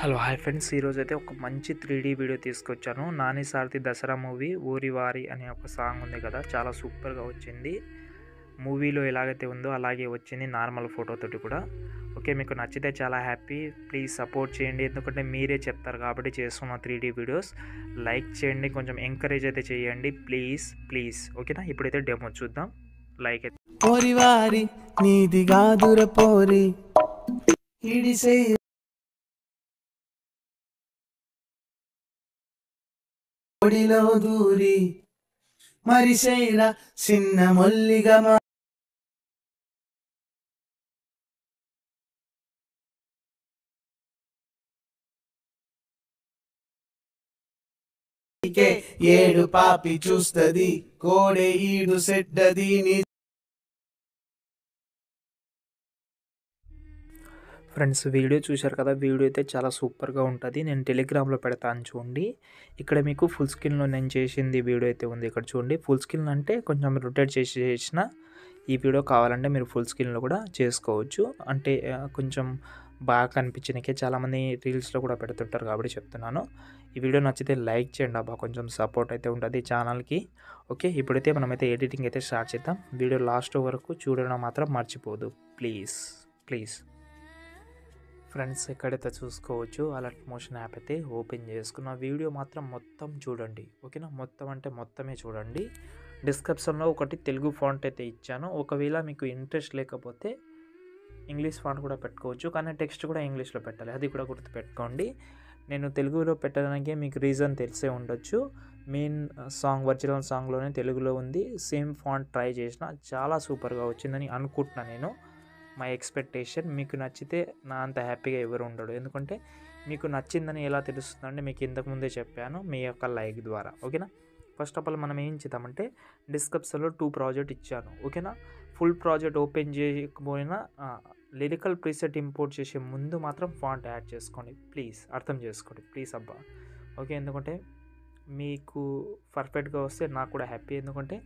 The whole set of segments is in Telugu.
హలో హాయ్ ఫ్రెండ్స్ ఈరోజు అయితే ఒక మంచి త్రీ డీ వీడియో తీసుకొచ్చాను నాని సారథి దసరా మూవీ ఊరి వారి అనే ఒక సాంగ్ ఉంది కదా చాలా సూపర్గా వచ్చింది మూవీలో ఎలాగైతే ఉందో అలాగే వచ్చింది నార్మల్ ఫోటోతోటి కూడా ఓకే మీకు నచ్చితే చాలా హ్యాపీ ప్లీజ్ సపోర్ట్ చేయండి ఎందుకంటే మీరే చెప్తారు కాబట్టి చేస్తున్న త్రీ డీ వీడియోస్ లైక్ చేయండి కొంచెం ఎంకరేజ్ అయితే చేయండి ప్లీజ్ ప్లీజ్ ఓకేనా ఇప్పుడైతే డెమో చూద్దాం లైక్ అయితే పోరి వారి పొడిలో దూరి మరిసైన చిన్న మొల్లిగ ఏడు పాపి చూస్తది కోడే ఈడు సెడ్డది ఫ్రెండ్స్ వీడియో చూశారు కదా వీడియో అయితే చాలా సూపర్గా ఉంటుంది నేను టెలిగ్రామ్లో పెడతాను చూడండి ఇక్కడ మీకు ఫుల్ స్క్రీన్లో నేను చేసింది వీడియో అయితే ఉంది ఇక్కడ చూడండి ఫుల్ స్క్రీన్ అంటే కొంచెం రొటేట్ చేసి చేసిన ఈ వీడియో కావాలంటే మీరు ఫుల్ స్క్రీన్లో కూడా చేసుకోవచ్చు అంటే కొంచెం బాగా కనిపించడానికే చాలామంది రీల్స్లో కూడా పెడుతుంటారు కాబట్టి చెప్తున్నాను ఈ వీడియో నచ్చితే లైక్ చేయండి అబ్బా కొంచెం సపోర్ట్ అయితే ఉంటుంది ఛానల్కి ఓకే ఇప్పుడైతే మనమైతే ఎడిటింగ్ అయితే స్టార్ట్ చేద్దాం వీడియో లాస్ట్ వరకు చూడడం మాత్రం మర్చిపోదు ప్లీజ్ ప్లీజ్ ఫ్రెండ్స్ ఎక్కడైతే చూసుకోవచ్చు అలర్ట్ మోషన్ యాప్ అయితే ఓపెన్ చేసుకున్న వీడియో మాత్రం మొత్తం చూడండి ఓకేనా మొత్తం అంటే మొత్తమే చూడండి డిస్క్రిప్షన్లో ఒకటి తెలుగు ఫాంట్ అయితే ఇచ్చాను ఒకవేళ మీకు ఇంట్రెస్ట్ లేకపోతే ఇంగ్లీష్ ఫాంట్ కూడా పెట్టుకోవచ్చు కానీ టెక్స్ట్ కూడా ఇంగ్లీష్లో పెట్టాలి అది కూడా గుర్తుపెట్టుకోండి నేను తెలుగులో పెట్టడానికి మీకు రీజన్ తెలిసే ఉండొచ్చు మెయిన్ సాంగ్ ఒరిజినల్ సాంగ్లోనే తెలుగులో ఉంది సేమ్ ఫాంట్ ట్రై చేసిన చాలా సూపర్గా వచ్చిందని అనుకుంటున్నాను నేను మై ఎక్స్పెక్టేషన్ మీకు నచ్చితే నా అంత హ్యాపీగా ఎవరు ఉండడు ఎందుకంటే మీకు నచ్చిందని ఎలా తెలుస్తుందంటే మీకు ఇంతకుముందే చెప్పాను మీ యొక్క లైక్ ద్వారా ఓకేనా ఫస్ట్ ఆఫ్ ఆల్ మనం ఏం చేద్దామంటే డిస్క్రిప్షన్లో టూ ప్రాజెక్ట్ ఇచ్చాను ఓకేనా ఫుల్ ప్రాజెక్ట్ ఓపెన్ చేయకపోయినా లిరికల్ ప్రీసెట్ ఇంపోర్ట్ చేసే ముందు మాత్రం ఫాంట్ యాడ్ చేసుకోండి ప్లీజ్ అర్థం చేసుకోండి ప్లీజ్ అబ్బా ఓకే ఎందుకంటే మీకు పర్ఫెక్ట్గా వస్తే నాకు కూడా హ్యాపీ ఎందుకంటే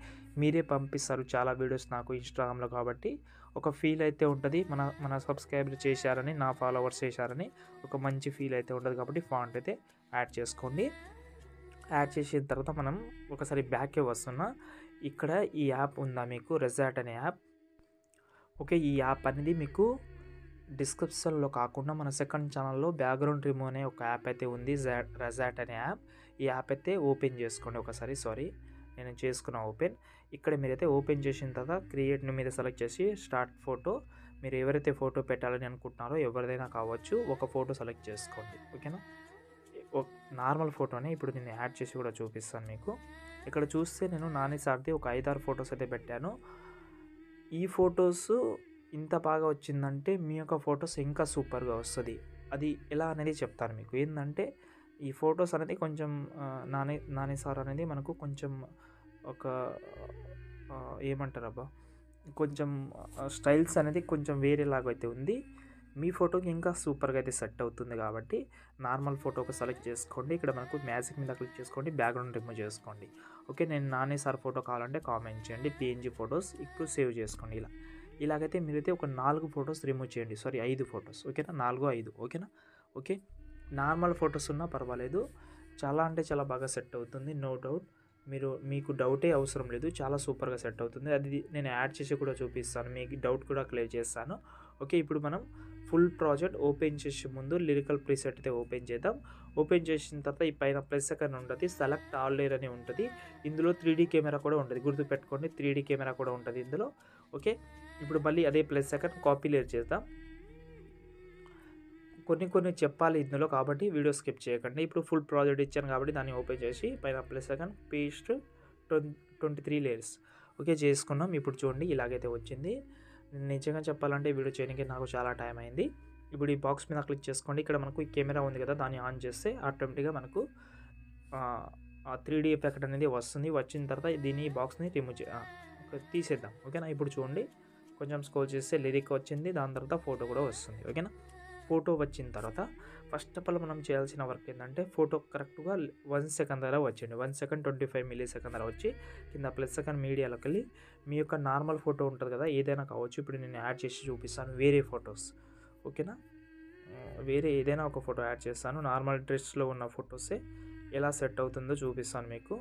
మీరే పంపిస్తారు చాలా వీడియోస్ నాకు ఇన్స్టాగ్రామ్లో కాబట్టి ఒక ఫీల్ అయితే ఉంటుంది మన మన సబ్స్క్రైబ్ చేశారని నా ఫాలోవర్స్ చేశారని ఒక మంచి ఫీల్ అయితే ఉంటుంది కాబట్టి ఫాంట్ అయితే యాడ్ చేసుకోండి యాడ్ చేసిన తర్వాత మనం ఒకసారి బ్యాకే వస్తున్నా ఇక్కడ ఈ యాప్ ఉందా మీకు రిజార్ట్ అనే యాప్ ఓకే ఈ యాప్ అనేది మీకు డిస్క్రిప్షన్లో కాకుండా మన సెకండ్ ఛానల్లో బ్యాక్గ్రౌండ్ రిమూవ్ అనే ఒక యాప్ అయితే ఉంది రెజాట్ అనే యాప్ ఈ యాప్ అయితే ఓపెన్ చేసుకోండి ఒకసారి సారీ నేను చేసుకున్న ఓపెన్ ఇక్కడ మీరైతే ఓపెన్ చేసిన తర్వాత క్రియేట్ని మీద సెలెక్ట్ చేసి స్టార్ట్ ఫోటో మీరు ఎవరైతే ఫోటో పెట్టాలని అనుకుంటున్నారో ఎవరిదైనా కావచ్చు ఒక ఫోటో సెలెక్ట్ చేసుకోండి ఓకేనా నార్మల్ ఫోటోనే ఇప్పుడు నేను యాడ్ చేసి కూడా చూపిస్తాను మీకు ఇక్కడ చూస్తే నేను నాని సార్ది ఒక ఐదారు ఫొటోస్ అయితే పెట్టాను ఈ ఫొటోస్ ఇంత బాగా వచ్చిందంటే మీ యొక్క ఫొటోస్ ఇంకా సూపర్గా వస్తుంది అది ఎలా అనేది చెప్తాను మీకు ఏంటంటే ఈ ఫొటోస్ అనేది కొంచెం నాని నాని సార్ అనేది మనకు కొంచెం ఒక ఏమంటారు అబ్బా కొంచెం స్టైల్స్ అనేది కొంచెం వేరేలాగా అయితే ఉంది మీ ఫోటోకి ఇంకా సూపర్గా అయితే సెట్ అవుతుంది కాబట్టి నార్మల్ ఫోటో ఒక సెలెక్ట్ చేసుకోండి ఇక్కడ మనకు మ్యాజిక్ మీద క్లిక్ చేసుకోండి బ్యాక్గ్రౌండ్ రిమూవ్ చేసుకోండి ఓకే నేను నానే సార్ ఫోటో కావాలంటే కామెంట్ చేయండి పిఎన్జీ ఫొటోస్ ఇప్పుడు సేవ్ చేసుకోండి ఇలా ఇలాగైతే మీరైతే ఒక నాలుగు ఫొటోస్ రిమూవ్ చేయండి సారీ ఐదు ఫొటోస్ ఓకేనా నాలుగు ఐదు ఓకేనా ఓకే నార్మల్ ఫొటోస్ ఉన్నా పర్వాలేదు చాలా అంటే చాలా బాగా సెట్ అవుతుంది నో డౌట్ మీరు మీకు డౌటే అవసరం లేదు చాలా సూపర్గా సెట్ అవుతుంది అది నేను యాడ్ చేసి కూడా చూపిస్తాను మీకు డౌట్ కూడా క్లియర్ చేస్తాను ఓకే ఇప్పుడు మనం ఫుల్ ప్రాజెక్ట్ ఓపెన్ చేసే ముందు లిరికల్ ప్రీసెట్ అయితే ఓపెన్ చేద్దాం ఓపెన్ చేసిన తర్వాత ఈ పైన ప్లస్ అక్కడ ఉంటుంది సెలెక్ట్ ఆల్ లేర్ అని ఉంటుంది ఇందులో త్రీ కెమెరా కూడా ఉంటుంది గుర్తుపెట్టుకోండి త్రీ కెమెరా కూడా ఉంటుంది ఇందులో ఓకే ఇప్పుడు మళ్ళీ అదే ప్లస్ సెకండ్ కాపీ లేర్ చేద్దాం కొన్ని కొన్ని చెప్పాలి ఇందులో కాబట్టి వీడియో స్కిప్ చేయకండి ఇప్పుడు ఫుల్ ప్రాజెక్ట్ ఇచ్చాను కాబట్టి దాన్ని ఓపెన్ చేసి పైన plus second paste twenty three layers okay చేసుకున్నాం ఇప్పుడు చూడండి ఇలాగైతే వచ్చింది నిజంగా చెప్పాలంటే వీడియో చేయడానికి నాకు చాలా టైం అయింది ఇప్పుడు ఈ బాక్స్ మీద క్లిక్ చేసుకోండి ఇక్కడ మనకు ఈ కెమెరా ఉంది కదా దాన్ని ఆన్ చేస్తే ఆటోమేటిక్గా మనకు త్రీ డీ ఎఫెక్ట్ అనేది వస్తుంది వచ్చిన తర్వాత దీన్ని ఈ బాక్స్ని రిమూవ్ చే తీసేద్దాం ఓకేనా ఇప్పుడు చూడండి కొంచెం స్కోల్ చేస్తే లిరిక్ వచ్చింది దాని తర్వాత ఫోటో కూడా వస్తుంది ఓకేనా ఫోటో వచ్చిన తర్వాత ఫస్ట్ ఆఫ్ ఆల్ మనం చేయాల్సిన వర్క్ ఏంటంటే ఫోటో కరెక్ట్గా వన్ సెకండ్ ధర వచ్చింది one second twenty five millisecond ధర వచ్చి కింద ప్లస్ సెకండ్ మీడియాలోకి వెళ్ళి మీ యొక్క నార్మల్ ఫోటో ఉంటుంది కదా ఏదైనా కావచ్చు ఇప్పుడు నేను యాడ్ చేసి చూపిస్తాను వేరే ఫొటోస్ ఓకేనా వేరే ఏదైనా ఒక ఫోటో యాడ్ చేస్తాను నార్మల్ డ్రెస్లో ఉన్న ఫొటోసే ఎలా సెట్ అవుతుందో చూపిస్తాను మీకు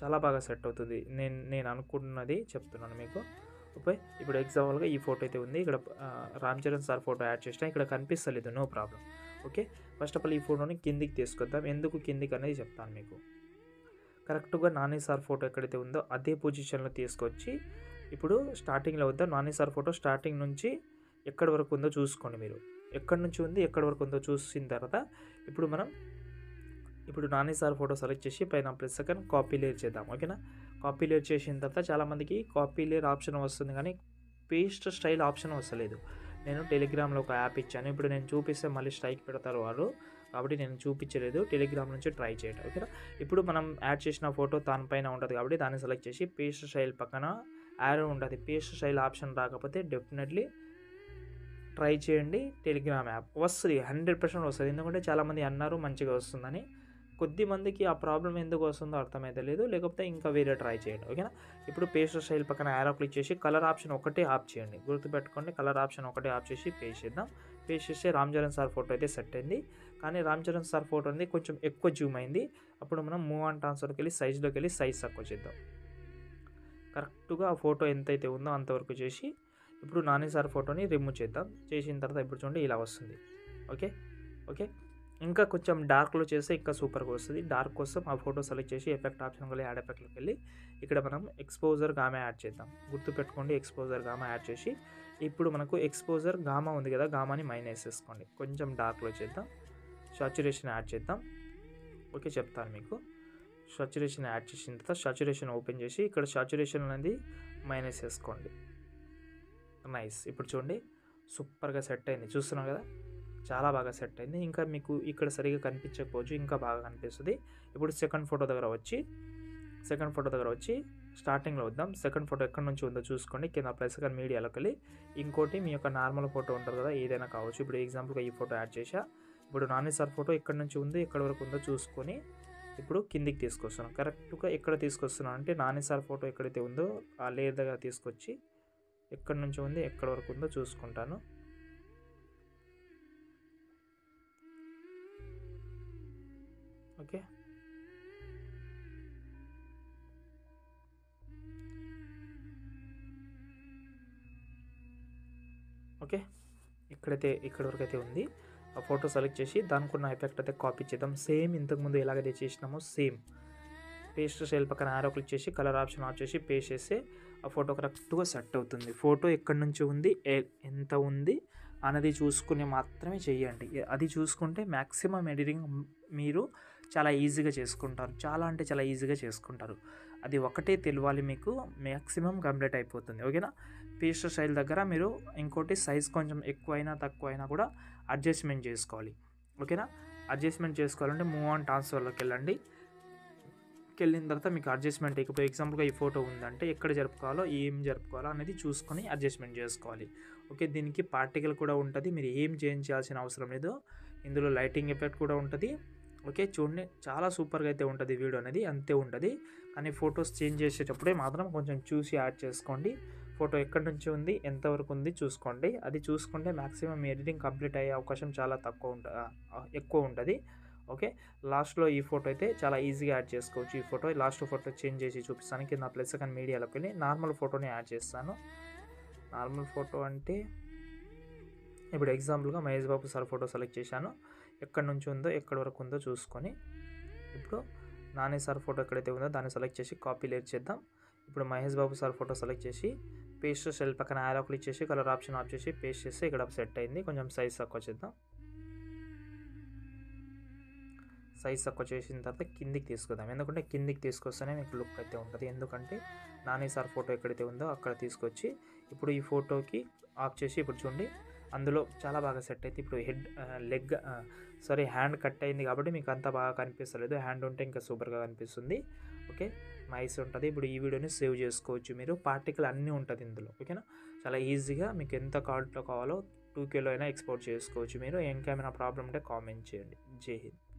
చాలా బాగా సెట్ అవుతుంది నేను నేను అనుకుంటున్నది చెప్తున్నాను మీకు ఓకే ఇప్పుడు ఎగ్జాంపుల్గా ఈ ఫోటో అయితే ఉంది ఇక్కడ Ram Charan sir photo add చేసిన ఇక్కడ కనిపిస్తలేదు no problem okay first of all ఈ ఫోటోని కిందికి తీసుకొద్దాం ఎందుకు కిందికి అనేది చెప్తాను మీకు కరెక్ట్గా నాని సార్ ఫోటో ఎక్కడైతే ఉందో అదే పొజిషన్లో తీసుకొచ్చి ఇప్పుడు స్టార్టింగ్లో వద్దాం నాని సార్ ఫోటో స్టార్టింగ్ నుంచి ఎక్కడి వరకు ఉందో చూసుకోండి మీరు ఎక్కడి నుంచి ఉంది ఎక్కడి వరకు ఉందో చూసిన తర్వాత ఇప్పుడు మనం ఇప్పుడు నాని సార్ ఫోటో సెలెక్ట్ చేసి పైన ప్లస్ సెకండ్ కాపీ లేర్ చేద్దాం ఓకేనా కాపీ చేసిన తర్వాత చాలామందికి కాపీ ఆప్షన్ వస్తుంది కానీ పేస్ట్ స్టైల్ ఆప్షన్ వస్తలేదు నేను టెలిగ్రామ్లో ఒక యాప్ ఇచ్చాను ఇప్పుడు నేను చూపిస్తే మళ్ళీ స్ట్రైక్ పెడతారు వారు కాబట్టి నేను చూపించలేదు టెలిగ్రామ్ నుంచి ట్రై చేయటం ఓకేనా ఇప్పుడు మనం యాడ్ చేసిన ఫోటో దానిపైన ఉంటుంది కాబట్టి దాన్ని సెలెక్ట్ చేసి పేస్ట్ స్టైల్ పక్కన యారో ఉంటుంది పేస్ట్ స్టైల్ ఆప్షన్ రాకపోతే డెఫినెట్లీ ట్రై చేయండి టెలిగ్రామ్ యాప్ వస్తుంది హండ్రెడ్ పర్సెంట్ వస్తుంది ఎందుకంటే చాలామంది అన్నారు మంచిగా వస్తుందని కొద్దిమందికి ఆ ప్రాబ్లం ఎందుకు వస్తుందో అర్థమైతే లేదు లేకపోతే ఇంకా వేరే ట్రై చేయండి ఓకేనా ఇప్పుడు పేస్ట్ స్టైల్ పక్కన యారో క్లిక్ చేసి కలర్ ఆప్షన్ ఒకటే ఆప్ చేయండి గుర్తుపెట్టుకోండి కలర్ ఆప్షన్ ఒకటే ఆప్ చేసి పేస్ చేద్దాం పేస్ చేస్తే రామ్ చరణ్ సార్ ఫోటో అయితే సెట్ అయింది కానీ రామ్ చరణ్ సార్ ఫోటో అనేది కొంచెం ఎక్కువ జూమ్ అయింది అప్పుడు మనం మూవ్ అండ్ ట్రాన్స్ఫర్కి వెళ్ళి సైజ్లోకి వెళ్ళి సైజ్ తక్కువ చేద్దాం కరెక్ట్గా ఆ ఫోటో ఎంతైతే ఉందో అంతవరకు చేసి ఇప్పుడు నాని సార్ ఫోటోని రిమూవ్ చేద్దాం చేసిన తర్వాత ఇప్పుడు చూడండి ఇలా వస్తుంది ఓకే ఓకే ఇంకా కొంచెం డార్క్లో చేస్తే ఇంకా సూపర్గా వస్తుంది డార్క్ కోసం ఆ ఫోటో సెలెక్ట్ చేసి ఎఫెక్ట్ ఆప్షన్ వెళ్ళి యాడ్ ఎఫెక్ట్లోకి వెళ్ళి ఇక్కడ మనం ఎక్స్పోజర్ గామా యాడ్ చేద్దాం గుర్తుపెట్టుకోండి ఎక్స్పోజర్ గామా యాడ్ చేసి ఇప్పుడు మనకు ఎక్స్పోజర్ గామా ఉంది కదా గామాని మైనస్ చేసుకోండి కొంచెం డార్క్లో చేద్దాం సాచురేషన్ యాడ్ చేద్దాం ఓకే చెప్తాను మీకు సాచురేషన్ యాడ్ చేసిన తర్వాత సాచురేషన్ ఓపెన్ చేసి ఇక్కడ సాచురేషన్ అనేది మైనస్ చేసుకోండి నైస్ ఇప్పుడు చూడండి సూపర్గా సెట్ అయింది చూస్తున్నాం కదా చాలా బాగా సెట్ అయింది ఇంకా మీకు ఇక్కడ సరిగా కనిపించకపోవచ్చు ఇంకా బాగా కనిపిస్తుంది ఇప్పుడు సెకండ్ ఫోటో దగ్గర వచ్చి సెకండ్ ఫోటో దగ్గర వచ్చి స్టార్టింగ్లో వద్దాం సెకండ్ ఫోటో ఎక్కడి నుంచి ఉందో చూసుకోండి కింద ప్లస్ కానీ మీడియా వెళ్ళి ఇంకోటి మీ యొక్క నార్మల్ ఫోటో ఉంటుంది కదా ఏదైనా కావచ్చు ఇప్పుడు ఎగ్జాంపుల్గా ఈ ఫోటో యాడ్ చేసా ఇప్పుడు నాని సార్ ఫోటో ఎక్కడి నుంచి ఉంది ఎక్కడి వరకు ఉందో చూసుకొని ఇప్పుడు కిందికి తీసుకొస్తున్నాను కరెక్ట్గా ఎక్కడ తీసుకొస్తున్నాను అంటే నాని సార్ ఫోటో ఎక్కడైతే ఉందో ఆ లేయర్ తీసుకొచ్చి ఎక్కడి నుంచి ఉంది ఎక్కడి వరకు ఉందో చూసుకుంటాను ఓకే ఓకే ఇక్కడైతే ఇక్కడ వరకు అయితే ఉంది ఆ ఫోటో సెలెక్ట్ చేసి దానికి ఉన్న ఎఫెక్ట్ అయితే కాపీ చేద్దాం సేమ్ ఇంతకుముందు ఎలాగైతే చేసినామో సేమ్ పేస్ట్ షైల్ పక్కన ఆరో క్లిక్ చేసి కలర్ ఆప్షన్ ఆఫ్ చేసి పేస్ట్ చేస్తే ఆ ఫోటో కరెక్ట్గా సెట్ అవుతుంది ఫోటో ఎక్కడి నుంచి ఉంది ఎంత ఉంది అన్నది చూసుకుని మాత్రమే చేయండి అది చూసుకుంటే మ్యాక్సిమం ఎడిటింగ్ మీరు చాలా ఈజీగా చేసుకుంటారు చాలా అంటే చాలా ఈజీగా చేసుకుంటారు అది ఒకటే తెలియాలి మీకు మ్యాక్సిమం కంప్లీట్ అయిపోతుంది ఓకేనా పేస్ట్ స్టైల్ దగ్గర మీరు ఇంకోటి సైజ్ కొంచెం ఎక్కువైనా అయినా కూడా అడ్జస్ట్మెంట్ చేసుకోవాలి ఓకేనా అడ్జస్ట్మెంట్ చేసుకోవాలంటే మూవ్ ఆన్ ట్రాన్స్ఫర్లోకి వెళ్ళండి వెళ్ళిన తర్వాత మీకు అడ్జస్ట్మెంట్ ఇప్పుడు ఎగ్జాంపుల్గా ఈ ఫోటో ఉందంటే ఎక్కడ జరుపుకోవాలో ఏం జరుపుకోవాలో అనేది చూసుకొని అడ్జస్ట్మెంట్ చేసుకోవాలి ఓకే దీనికి పార్టికల్ కూడా ఉంటుంది మీరు ఏం చేయించాల్సిన అవసరం లేదు ఇందులో లైటింగ్ ఎఫెక్ట్ కూడా ఉంటుంది ఓకే చూడండి చాలా సూపర్గా అయితే ఉంటుంది వీడియో అనేది అంతే ఉంటుంది కానీ ఫొటోస్ చేంజ్ చేసేటప్పుడే మాత్రం కొంచెం చూసి యాడ్ చేసుకోండి ఫోటో ఎక్కడి నుంచి ఉంది ఎంతవరకు ఉంది చూసుకోండి అది చూసుకుంటే మ్యాక్సిమం ఎడిటింగ్ కంప్లీట్ అయ్యే అవకాశం చాలా తక్కువ ఉంట ఎక్కువ ఉంటుంది ఓకే లాస్ట్లో ఈ ఫోటో అయితే చాలా ఈజీగా యాడ్ చేసుకోవచ్చు ఈ ఫోటో లాస్ట్ ఫోటో చేంజ్ చేసి చూపిస్తాను కింద ప్లస్ సెకండ్ మీడియాలోకి వెళ్ళి నార్మల్ ఫోటోని యాడ్ చేస్తాను నార్మల్ ఫోటో అంటే ఇప్పుడు ఎగ్జాంపుల్గా Mahesh Babu sir photo select చేశాను ఎక్కడి నుంచి ఉందో ఎక్కడి వరకు ఉందో చూసుకొని ఇప్పుడు నాని సార్ ఫోటో ఎక్కడైతే ఉందో దాన్ని సెలెక్ట్ చేసి కాపీ లేట్ చేద్దాం ఇప్పుడు Mahesh Babu sir photo select చేసి పేస్ట్ సెల్ పక్కన యాలో క్లిక్ చేసి కలర్ ఆప్షన్ ఆఫ్ చేసి పేస్ట్ చేస్తే ఇక్కడ సెట్ అయింది కొంచెం సైజ్ తక్కువ చేద్దాం సైజ్ తక్కువ చేసిన తర్వాత కిందికి తీసుకుందాం ఎందుకంటే కిందికి తీసుకొస్తేనే మీకు లుక్ అయితే ఉంటుంది ఎందుకంటే నాని సార్ ఫోటో ఎక్కడైతే ఉందో అక్కడ తీసుకొచ్చి ఇప్పుడు ఈ ఫోటోకి ఆఫ్ చేసి ఇప్పుడు చూడండి అందులో చాలా బాగా సెట్ అయితే ఇప్పుడు head leg sorry hand cut అయింది కాబట్టి మీకు అంత బాగా కనిపిస్తలేదు హ్యాండ్ ఉంటే ఇంకా సూపర్గా కనిపిస్తుంది ఓకే నైస్ ఉంటుంది ఇప్పుడు ఈ వీడియోని సేవ్ చేసుకోవచ్చు మీరు పార్టికల్ అన్నీ ఉంటుంది ఇందులో ఓకేనా చాలా ఈజీగా మీకు ఎంత కాల్ట్లో కావాలో టూ కేలో అయినా ఎక్స్పోర్ట్ చేసుకోవచ్చు మీరు ఇంకేమైనా కెమెరా ప్రాబ్లం ఉంటే కామెంట్ చేయండి జై హింద్